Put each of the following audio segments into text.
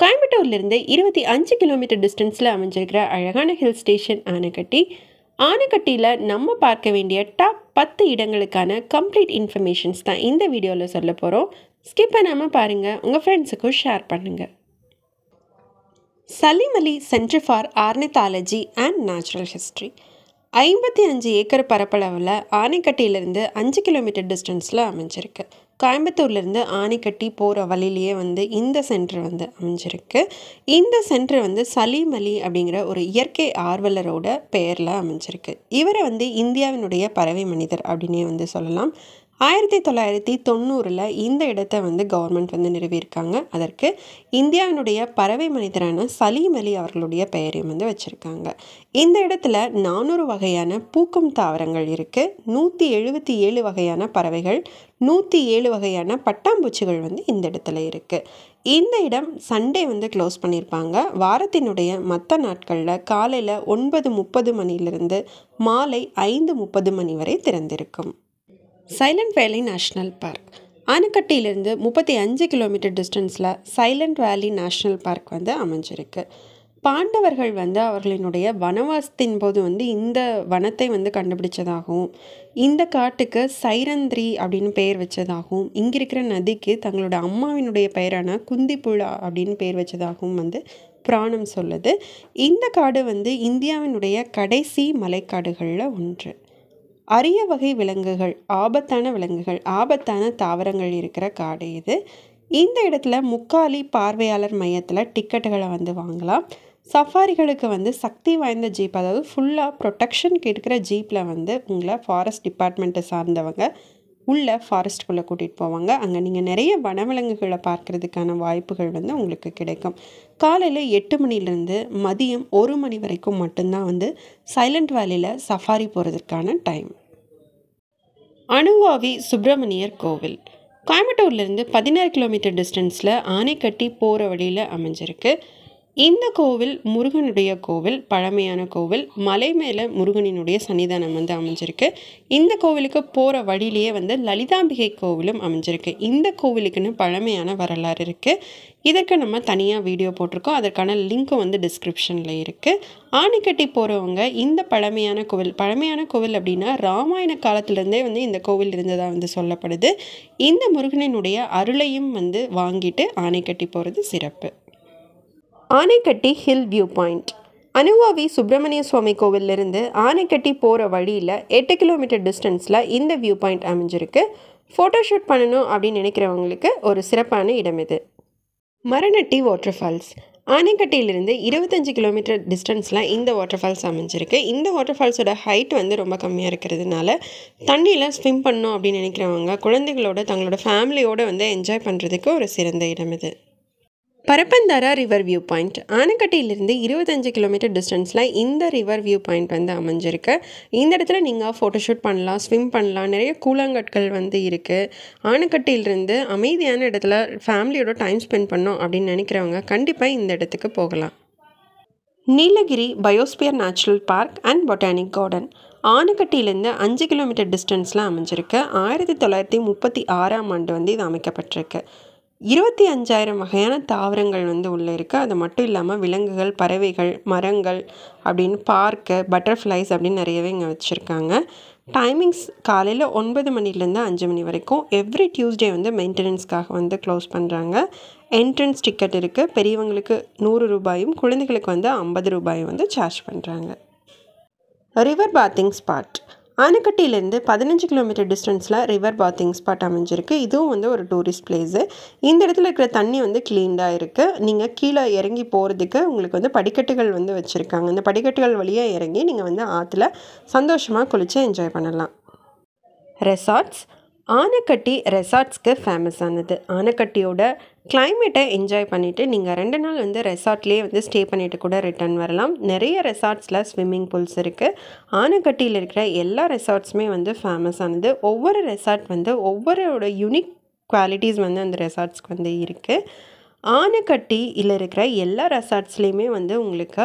கோயம்புத்தூர்லேருந்து இருபத்தி அஞ்சு கிலோமீட்டர் டிஸ்டன்ஸில் அமைஞ்சிருக்கிற அழகான ஹில் ஸ்டேஷன் ஆனைக்கட்டி ஆனைக்கட்டியில் நம்ம பார்க்க வேண்டிய டாப் பத்து இடங்களுக்கான கம்ப்ளீட் இன்ஃபர்மேஷன்ஸ் தான் இந்த வீடியோவில் சொல்ல போகிறோம் ஸ்கிப் பண்ணாமல் பாருங்கள் உங்கள் ஃப்ரெண்ட்ஸுக்கும் ஷேர் பண்ணுங்கள் Ali centre for ornithology and natural history ஐம்பத்தி அஞ்சு ஏக்கர் பரப்பளவில் ஆனைக்கட்டியிலேருந்து அஞ்சு கிலோமீட்டர் டிஸ்டன்ஸில் அமைஞ்சிருக்கு கோயம்புத்தூர்லேருந்து ஆணிக்கட்டி போகிற வழியிலேயே வந்து இந்த சென்டர் வந்து அமைஞ்சிருக்கு இந்த சென்டர் வந்து சலீம் அலி அப்படிங்கிற ஒரு இயற்கை ஆர்வலரோட பெயரில் அமைஞ்சிருக்கு இவரை வந்து இந்தியாவினுடைய பறவை மனிதர் அப்படின்னே வந்து சொல்லலாம் ஆயிரத்தி தொள்ளாயிரத்தி தொண்ணூறில் இந்த இடத்த வந்து கவர்மெண்ட் வந்து நிறுவியிருக்காங்க அதற்கு இந்தியாவினுடைய பறவை மனிதரான சலீம் அலி அவர்களுடைய பெயரையும் வந்து வச்சுருக்காங்க இந்த இடத்துல நானூறு வகையான பூக்கும் தாவரங்கள் இருக்குது நூற்றி எழுபத்தி ஏழு வகையான பறவைகள் நூற்றி ஏழு வகையான பட்டாம்பூச்சிகள் வந்து இந்த இடத்துல இருக்குது இந்த இடம் சண்டே வந்து க்ளோஸ் பண்ணியிருப்பாங்க வாரத்தினுடைய மற்ற நாட்களில் காலையில் ஒன்பது முப்பது மணிலிருந்து மாலை ஐந்து முப்பது மணி வரை திறந்திருக்கும் சைலண்ட் வேலி நேஷ்னல் பார்க் ஆனக்கட்டியிலிருந்து முப்பத்தி அஞ்சு கிலோமீட்டர் டிஸ்டன்ஸில் சைலண்ட் வேலி நேஷ்னல் பார்க் வந்து அமைஞ்சிருக்கு பாண்டவர்கள் வந்து அவர்களினுடைய வனவாசத்தின் போது வந்து இந்த வனத்தை வந்து கண்டுபிடிச்சதாகவும் இந்த காட்டுக்கு சைரந்திரி அப்படின்னு பெயர் வச்சதாகவும் இங்கே இருக்கிற நதிக்கு தங்களோட அம்மாவினுடைய பெயரான குந்திப்புழா அப்படின்னு பெயர் வச்சதாகவும் வந்து புராணம் சொல்லுது இந்த காடு வந்து இந்தியாவினுடைய கடைசி மலைக்காடுகளில் ஒன்று அரிய வகை விலங்குகள் ஆபத்தான விலங்குகள் ஆபத்தான தாவரங்கள் இருக்கிற காடு இது இந்த இடத்துல முக்காலி பார்வையாளர் மையத்தில் டிக்கெட்டுகளை வந்து வாங்கலாம் சஃபாரிகளுக்கு வந்து சக்தி வாய்ந்த ஜீப் அதாவது ஃபுல்லாக ப்ரொடெக்ஷனுக்கு இருக்கிற ஜீப்பில் வந்து உங்களை ஃபாரஸ்ட் டிபார்ட்மெண்ட்டை சார்ந்தவங்க உள்ளே ஃபாரஸ்ட்டுக்குள்ளே கூட்டிகிட்டு போவாங்க அங்கே நீங்கள் நிறைய வனவிலங்குகளை பார்க்குறதுக்கான வாய்ப்புகள் வந்து உங்களுக்கு கிடைக்கும் காலையில் எட்டு மணிலேருந்து மதியம் ஒரு மணி வரைக்கும் மட்டும்தான் வந்து சைலண்ட் வேலியில் சஃபாரி போகிறதுக்கான டைம் அணுவாவி சுப்பிரமணியர் கோவில் கோயம்புத்தூர்லேருந்து பதினாறு கிலோமீட்டர் டிஸ்டன்ஸில் ஆனைக்கட்டி போகிற வழியில் அமைஞ்சிருக்கு இந்த கோவில் முருகனுடைய கோவில் பழமையான கோவில் மலை மேலே முருகனினுடைய சன்னிதானம் வந்து அமைஞ்சிருக்கு இந்த கோவிலுக்கு போகிற வழியிலேயே வந்து லலிதாம்பிகை கோவிலும் அமைஞ்சிருக்கு இந்த கோவிலுக்குன்னு பழமையான வரலாறு இருக்குது இதற்கு நம்ம தனியாக வீடியோ போட்டிருக்கோம் அதற்கான லிங்க்கும் வந்து டிஸ்கிரிப்ஷனில் இருக்குது ஆணைக்கட்டி போகிறவங்க இந்த பழமையான கோவில் பழமையான கோவில் அப்படின்னா ராமாயண காலத்துலேருந்தே வந்து இந்த கோவில் இருந்ததாக வந்து சொல்லப்படுது இந்த முருகனினுடைய அருளையும் வந்து வாங்கிட்டு ஆணைக்கட்டி போகிறது சிறப்பு Anaikatti hill view point Anuvavi Subramaniya Swamy கோவிலிருந்து ஆனைக்கட்டி போகிற வழியில் எட்டு கிலோமீட்டர் டிஸ்டன்ஸில் இந்த வியூ பாயிண்ட் அமைஞ்சிருக்கு ஃபோட்டோஷூட் பண்ணணும் அப்படின்னு நினைக்கிறவங்களுக்கு ஒரு சிறப்பான இடம் இது மரநட்டி வாட்டர் ஃபால்ஸ் ஆனைக்கட்டியிலிருந்து இருபத்தஞ்சி கிலோமீட்டர் டிஸ்டன்ஸில் இந்த வாட்டர் ஃபால்ஸ் அமைஞ்சிருக்கு இந்த வாட்டர் ஃபால்ஸோட ஹைட் வந்து ரொம்ப கம்மியாக இருக்கிறதுனால தண்ணியில் ஸ்விம் பண்ணணும் அப்படின்னு நினைக்கிறவங்க குழந்தைகளோட தங்களோட ஃபேமிலியோடு வந்து என்ஜாய் பண்ணுறதுக்கு ஒரு சிறந்த இடம் இது பரப்பந்தாரா ரிவர் வியூ பாயிண்ட் ஆனைக்கட்டியிலிருந்து இருபத்தஞ்சு கிலோமீட்டர் டிஸ்டன்ஸில் இந்த ரிவர் வியூ பாயிண்ட் வந்து அமைஞ்சிருக்கு இந்த இடத்துல நீங்கள் ஃபோட்டோஷூட் பண்ணலாம் ஸ்விம் பண்ணலாம் நிறைய கூழாங்கற்கள் வந்து இருக்குது ஆனைக்கட்டியிலிருந்து அமைதியான இடத்துல ஃபேமிலியோட டைம் ஸ்பெண்ட் பண்ணோம் அப்படின்னு நினைக்கிறவங்க கண்டிப்பாக இந்த இடத்துக்கு போகலாம் Nilgiri biosphere natural park and botanic garden ஆனக்கட்டியிலேருந்து அஞ்சு கிலோமீட்டர் டிஸ்டன்ஸில் அமைஞ்சிருக்கு ஆயிரத்தி தொள்ளாயிரத்தி முப்பத்தி ஆறாம் ஆண்டு வந்து இது அமைக்கப்பட்டிருக்கு இருபத்தி அஞ்சாயிரம் வகையான தாவரங்கள் வந்து உள்ளே இருக்குது அது மட்டும் இல்லாமல் விலங்குகள் பறவைகள் மரங்கள் அப்படின்னு பார்க்கு பட்டர்ஃப்ளைஸ் அப்படின்னு நிறையவே இங்கே வச்சுருக்காங்க டைமிங்ஸ் காலையில் ஒன்பது மணிலேருந்து அஞ்சு மணி வரைக்கும் எவ்ரி டியூஸ்டே வந்து மெயின்டெனன்ஸ்க்காக வந்து க்ளோஸ் பண்ணுறாங்க என்ட்ரன்ஸ் டிக்கெட் இருக்குது பெரியவங்களுக்கு நூறு ரூபாயும் குழந்தைகளுக்கு வந்து ஐம்பது ரூபாயும் வந்து சார்ஜ் பண்ணுறாங்க ரிவர் பாத்திங் ஸ்பாட் ஆனைக்கட்டியிலேருந்து பதினஞ்சு கிலோமீட்டர் டிஸ்டன்ஸில் ரிவர் பாத்திங் ஸ்பாட் அமைஞ்சிருக்கு இதுவும் வந்து ஒரு டூரிஸ்ட் பிளேஸு இந்த இடத்துல இருக்கிற தண்ணி வந்து க்ளீன்டாக இருக்குது நீங்கள் கீழே இறங்கி போகிறதுக்கு உங்களுக்கு வந்து படிக்கட்டுகள் வந்து வச்சுருக்காங்க இந்த படிக்கட்டுகள் வழியாக இறங்கி நீங்கள் வந்து ஆற்றுல சந்தோஷமாக குளித்து என்ஜாய் பண்ணலாம் ரெசார்ட்ஸ் ஆனைக்கட்டி ரெசார்ட்ஸ்க்கு ஃபேமஸ் ஆனது ஆனைக்கட்டியோட கிளைமேட்டை என்ஜாய் பண்ணிவிட்டு நீங்கள் ரெண்டு நாள் வந்து ரெசார்ட்லேயே வந்து ஸ்டே பண்ணிவிட்டு கூட ரிட்டர்ன் வரலாம் நிறைய ரெசார்ட்ஸில் ஸ்விம்மிங் பூல்ஸ் இருக்குது ஆனைக்கட்டியில் இருக்கிற எல்லா ரெசார்ட்ஸுமே வந்து ஃபேமஸ் ஆனது ஒவ்வொரு ரெசார்ட் வந்து ஒவ்வொருவோட யூனிக் குவாலிட்டிஸ் வந்து அந்த ரெசார்ட்ஸ்க்கு வந்து இருக்குது ஆனைக்கட்டி இல்லை இருக்கிற எல்லா ரெசார்ட்ஸ்லேயுமே வந்து உங்களுக்கு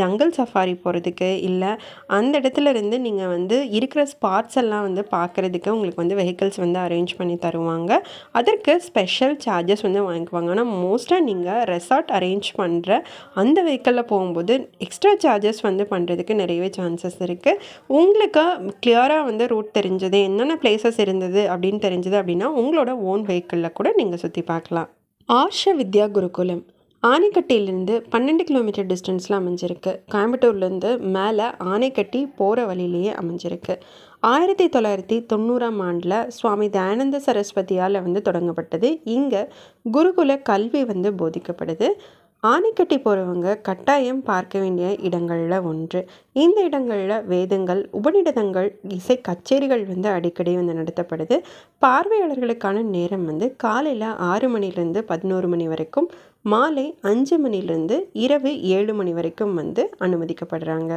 ஜங்கல் சஃபாரி போகிறதுக்கு இல்லை அந்த இடத்துல இருந்து நீங்கள் வந்து இருக்கிற ஸ்பாட்ஸ் எல்லாம் வந்து பார்க்குறதுக்கு உங்களுக்கு வந்து வெஹிக்கல்ஸ் வந்து அரேஞ்ச் பண்ணி தருவாங்க அதற்கு ஸ்பெஷல் சார்ஜஸ் வந்து வாங்கிக்குவாங்க ஆனால் மோஸ்ட்டாக நீங்கள் ரெசார்ட் அரேஞ்ச் பண்ணுற அந்த வெஹிக்கிளில் போகும்போது எக்ஸ்ட்ரா சார்ஜஸ் வந்து பண்ணுறதுக்கு நிறையவே சான்சஸ் இருக்குது உங்களுக்கு கிளியராக வந்து ரூட் தெரிஞ்சது என்னென்ன பிளேசஸ் இருந்தது அப்படின்னு தெரிஞ்சது அப்படின்னா உங்களோட ஓன் வெஹிக்கிளில் கூட நீங்கள் சுற்றி பார்க்கலாம் ஆர்ஷ வித்யா குருகுலம் ஆனைக்கட்டியிலேருந்து பன்னெண்டு கிலோமீட்டர் டிஸ்டன்ஸில் அமைஞ்சிருக்கு கோயம்புத்தூர்லேருந்து மேலே ஆனைக்கட்டி போகிற வழியிலேயே அமைஞ்சிருக்கு ஆயிரத்தி தொள்ளாயிரத்தி தொண்ணூறாம் ஆண்டில் சுவாமி தயானந்த சரஸ்வதியால் வந்து தொடங்கப்பட்டது இங்கே குருகுல கல்வி வந்து போதிக்கப்படுது ஆணைக்கட்டி போகிறவங்க கட்டாயம் பார்க்க வேண்டிய இடங்களில் ஒன்று இந்த இடங்களில் வேதங்கள் உபநிடதங்கள் இசை கச்சேரிகள் வந்து அடிக்கடி வந்து நடத்தப்படுது பார்வையாளர்களுக்கான நேரம் வந்து காலையில் ஆறு மணிலேருந்து பதினோரு மணி வரைக்கும் மாலை அஞ்சு மணிலேருந்து இரவு ஏழு மணி வரைக்கும் வந்து அனுமதிக்கப்படுறாங்க